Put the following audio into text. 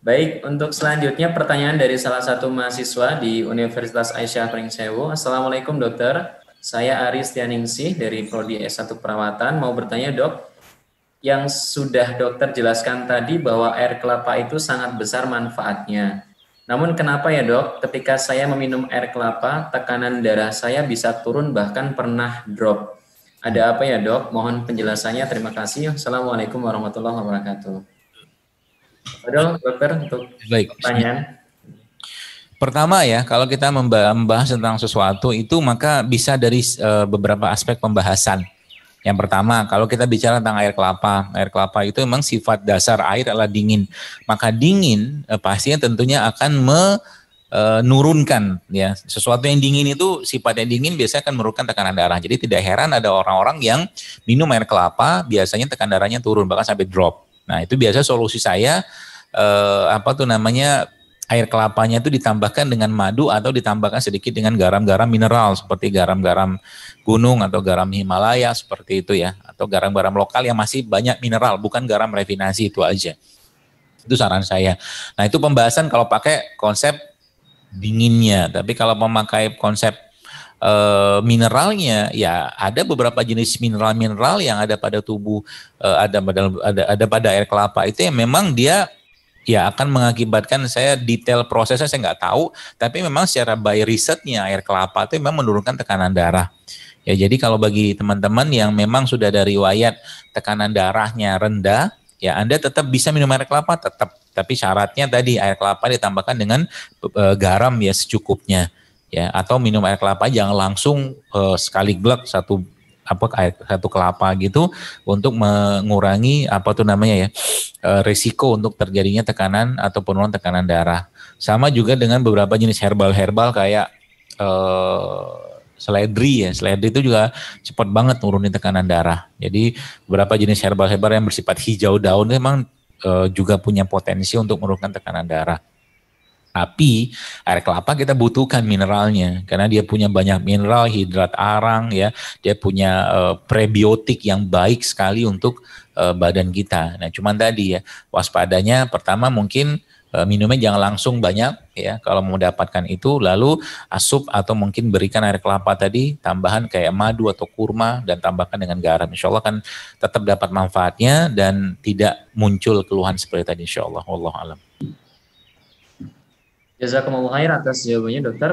Baik, untuk selanjutnya pertanyaan dari salah satu mahasiswa di Universitas Aisyah Pringsewu. Assalamualaikum dokter, saya Aris Tianingsih dari Prodi S1 Perawatan. Mau bertanya dok, yang sudah dokter jelaskan tadi bahwa air kelapa itu sangat besar manfaatnya. Namun kenapa ya dok, ketika saya meminum air kelapa, tekanan darah saya bisa turun bahkan pernah drop. Ada apa ya dok? Mohon penjelasannya. Terima kasih. Assalamualaikum warahmatullahi wabarakatuh. Padahal dokter untuk Baik. pertanyaan. Pertama ya, kalau kita membahas tentang sesuatu itu maka bisa dari eh, beberapa aspek pembahasan. Yang pertama, kalau kita bicara tentang air kelapa, air kelapa itu memang sifat dasar air adalah dingin. Maka dingin eh, pastinya tentunya akan menurunkan eh, ya sesuatu yang dingin itu sifatnya dingin biasanya akan menurunkan tekanan darah. Jadi tidak heran ada orang-orang yang minum air kelapa biasanya tekanan darahnya turun bahkan sampai drop. Nah itu biasa solusi saya eh, apa tuh namanya air kelapanya itu ditambahkan dengan madu atau ditambahkan sedikit dengan garam-garam mineral seperti garam-garam gunung atau garam Himalaya seperti itu ya atau garam-garam lokal yang masih banyak mineral bukan garam refinasi itu aja itu saran saya nah itu pembahasan kalau pakai konsep dinginnya tapi kalau memakai konsep Eh, mineralnya ya ada beberapa jenis mineral-mineral yang ada pada tubuh eh, ada pada ada ada pada air kelapa itu yang memang dia ya akan mengakibatkan saya detail prosesnya saya nggak tahu tapi memang secara by risetnya air kelapa itu memang menurunkan tekanan darah ya jadi kalau bagi teman-teman yang memang sudah dari riwayat tekanan darahnya rendah ya Anda tetap bisa minum air kelapa tetap tapi syaratnya tadi air kelapa ditambahkan dengan eh, garam ya secukupnya ya atau minum air kelapa jangan langsung eh, sekali glek satu apa air satu kelapa gitu untuk mengurangi apa tuh namanya ya eh, resiko untuk terjadinya tekanan atau penurunan tekanan darah sama juga dengan beberapa jenis herbal-herbal kayak eh, seledri ya. Seledri itu juga cepat banget nurunin tekanan darah. Jadi beberapa jenis herbal-herbal yang bersifat hijau daun memang eh, juga punya potensi untuk menurunkan tekanan darah. Tapi air kelapa kita butuhkan mineralnya karena dia punya banyak mineral, hidrat arang ya, dia punya uh, prebiotik yang baik sekali untuk uh, badan kita. Nah, cuman tadi ya waspadanya pertama mungkin eh, minumnya jangan langsung banyak ya kalau mau mendapatkan itu lalu asup atau mungkin berikan air kelapa tadi tambahan kayak madu atau kurma dan tambahkan dengan garam insya Allah kan tetap dapat manfaatnya dan tidak muncul keluhan seperti tadi insya Allah Allah alam. Jazakumullah khair atas jawabannya dokter.